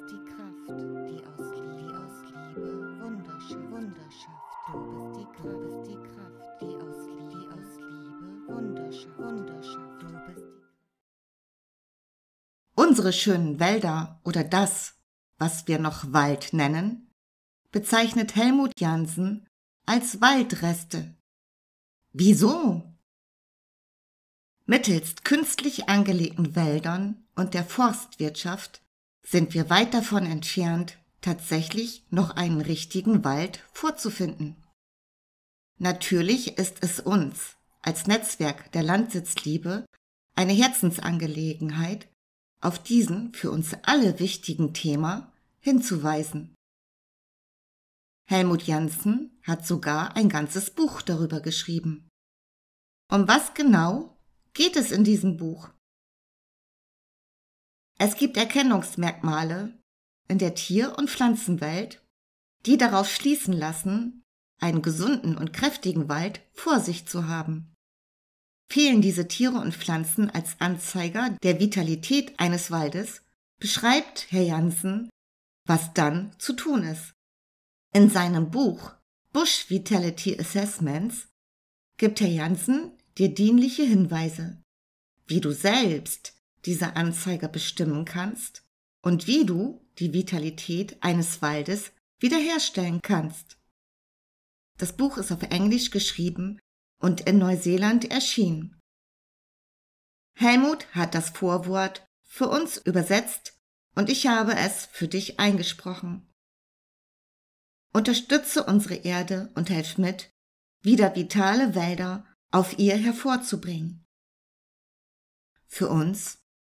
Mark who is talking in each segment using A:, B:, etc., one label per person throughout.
A: die Kraft, die die, Kraft, die aus Liebe, aus Liebe Wunderschafft, Wunderschafft. Unsere schönen Wälder oder das, was wir noch Wald nennen, bezeichnet Helmut Jansen als Waldreste. Wieso? Mittels künstlich angelegten Wäldern und der Forstwirtschaft sind wir weit davon entfernt, tatsächlich noch einen richtigen Wald vorzufinden. Natürlich ist es uns als Netzwerk der Landsitzliebe eine Herzensangelegenheit, auf diesen für uns alle wichtigen Thema hinzuweisen. Helmut Janssen hat sogar ein ganzes Buch darüber geschrieben. Um was genau geht es in diesem Buch? Es gibt Erkennungsmerkmale in der Tier- und Pflanzenwelt, die darauf schließen lassen, einen gesunden und kräftigen Wald vor sich zu haben. Fehlen diese Tiere und Pflanzen als Anzeiger der Vitalität eines Waldes, beschreibt Herr Janssen, was dann zu tun ist. In seinem Buch Bush Vitality Assessments gibt Herr Janssen dir dienliche Hinweise, wie du selbst diese Anzeige bestimmen kannst und wie du die Vitalität eines Waldes wiederherstellen kannst. Das Buch ist auf Englisch geschrieben und in Neuseeland erschienen. Helmut hat das Vorwort für uns übersetzt und ich habe es für dich eingesprochen. Unterstütze unsere Erde und helf mit, wieder vitale Wälder auf ihr hervorzubringen. Für uns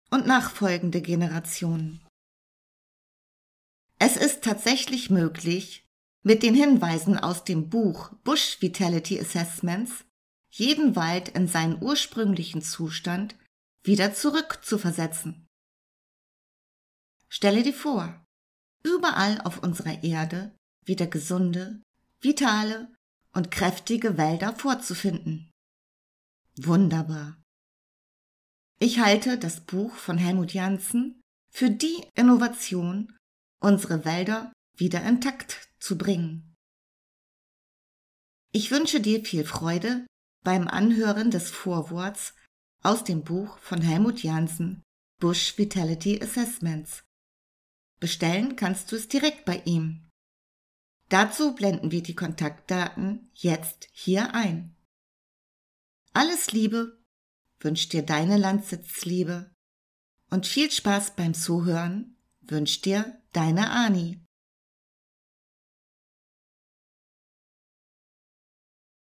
A: und nachfolgende Generationen. Es ist tatsächlich möglich, mit den Hinweisen aus dem Buch Bush Vitality Assessments jeden Wald in seinen ursprünglichen Zustand wieder zurückzuversetzen. Stelle dir vor, überall auf unserer Erde wieder gesunde, vitale und kräftige Wälder vorzufinden. Wunderbar. Ich halte das Buch von Helmut Janssen für die Innovation, unsere Wälder wieder intakt zu bringen. Ich wünsche dir viel Freude beim Anhören des Vorworts aus dem Buch von Helmut Janssen Bush Vitality Assessments. Bestellen kannst du es direkt bei ihm. Dazu blenden wir die Kontaktdaten jetzt hier ein. Alles Liebe wünscht dir deine Landsitzliebe und viel Spaß beim Zuhören wünscht dir deine Ani.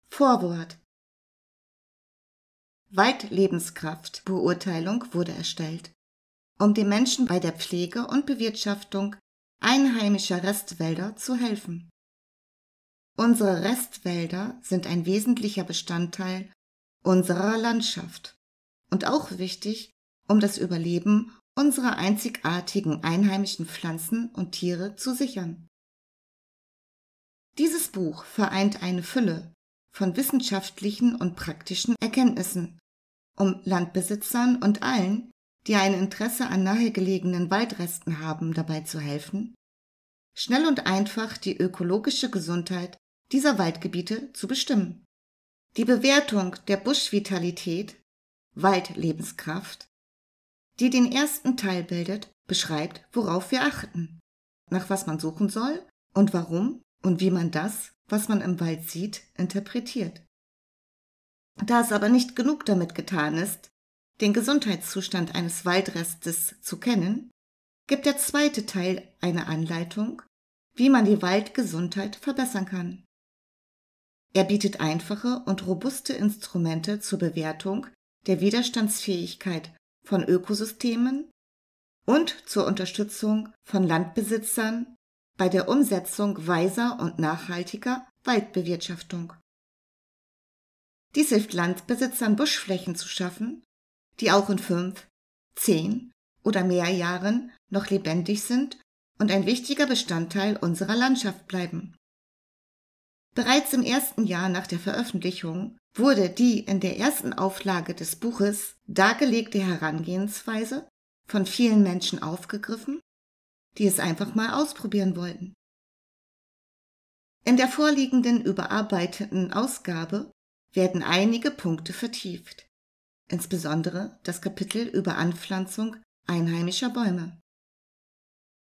A: Vorwort Weitlebenskraftbeurteilung wurde erstellt, um den Menschen bei der Pflege und Bewirtschaftung einheimischer Restwälder zu helfen. Unsere Restwälder sind ein wesentlicher Bestandteil unserer Landschaft und auch wichtig, um das Überleben unserer einzigartigen einheimischen Pflanzen und Tiere zu sichern. Dieses Buch vereint eine Fülle von wissenschaftlichen und praktischen Erkenntnissen, um Landbesitzern und allen, die ein Interesse an nahegelegenen Waldresten haben, dabei zu helfen, schnell und einfach die ökologische Gesundheit dieser Waldgebiete zu bestimmen die Bewertung der Buschvitalität, Waldlebenskraft, die den ersten Teil bildet, beschreibt, worauf wir achten, nach was man suchen soll und warum und wie man das, was man im Wald sieht, interpretiert. Da es aber nicht genug damit getan ist, den Gesundheitszustand eines Waldrestes zu kennen, gibt der zweite Teil eine Anleitung, wie man die Waldgesundheit verbessern kann. Er bietet einfache und robuste Instrumente zur Bewertung der Widerstandsfähigkeit von Ökosystemen und zur Unterstützung von Landbesitzern bei der Umsetzung weiser und nachhaltiger Waldbewirtschaftung. Dies hilft Landbesitzern, Buschflächen zu schaffen, die auch in fünf, zehn oder mehr Jahren noch lebendig sind und ein wichtiger Bestandteil unserer Landschaft bleiben. Bereits im ersten Jahr nach der Veröffentlichung wurde die in der ersten Auflage des Buches dargelegte Herangehensweise von vielen Menschen aufgegriffen, die es einfach mal ausprobieren wollten. In der vorliegenden überarbeiteten Ausgabe werden einige Punkte vertieft, insbesondere das Kapitel über Anpflanzung einheimischer Bäume.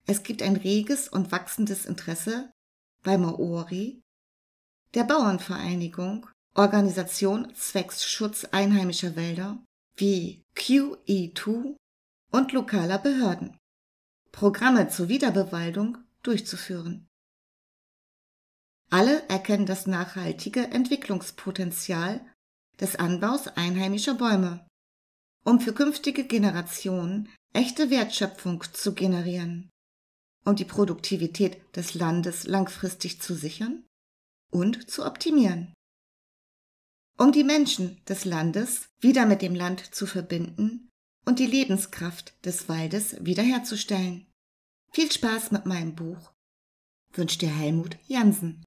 A: Es gibt ein reges und wachsendes Interesse bei Maori der Bauernvereinigung, Organisation zwecks Schutz einheimischer Wälder wie QE2 und lokaler Behörden, Programme zur Wiederbewaldung durchzuführen. Alle erkennen das nachhaltige Entwicklungspotenzial des Anbaus einheimischer Bäume, um für künftige Generationen echte Wertschöpfung zu generieren, um die Produktivität des Landes langfristig zu sichern und zu optimieren. Um die Menschen des Landes wieder mit dem Land zu verbinden und die Lebenskraft des Waldes wiederherzustellen. Viel Spaß mit meinem Buch wünscht dir Helmut Jansen.